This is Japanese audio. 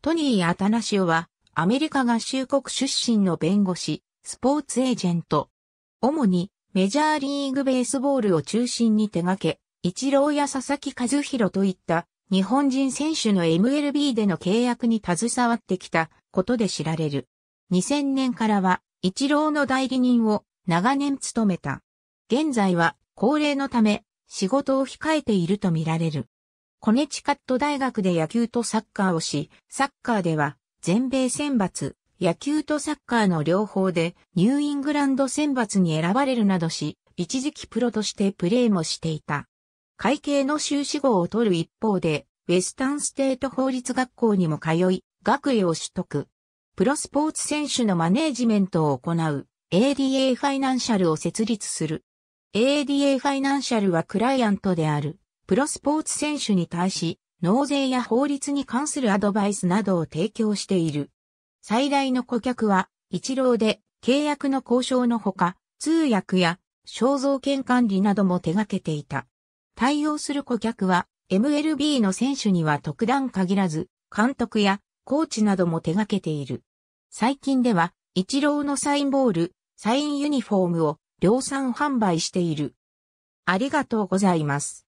トニー・アタナシオは、アメリカ合衆国出身の弁護士、スポーツエージェント。主に、メジャーリーグベースボールを中心に手掛け、イチローや佐々木和弘といった日本人選手の MLB での契約に携わってきたことで知られる。2000年からはイチローの代理人を長年務めた。現在は高齢のため仕事を控えているとみられる。コネチカット大学で野球とサッカーをし、サッカーでは全米選抜、野球とサッカーの両方でニューイングランド選抜に選ばれるなどし、一時期プロとしてプレーもしていた。会計の修士号を取る一方で、ウェスタンステート法律学校にも通い、学位を取得。プロスポーツ選手のマネージメントを行う ADA ファイナンシャルを設立する。ADA ファイナンシャルはクライアントであるプロスポーツ選手に対し、納税や法律に関するアドバイスなどを提供している。最大の顧客は、一郎で、契約の交渉のほか、通訳や肖像権管理なども手掛けていた。対応する顧客は MLB の選手には特段限らず、監督やコーチなども手掛けている。最近では、一郎のサインボール、サインユニフォームを量産販売している。ありがとうございます。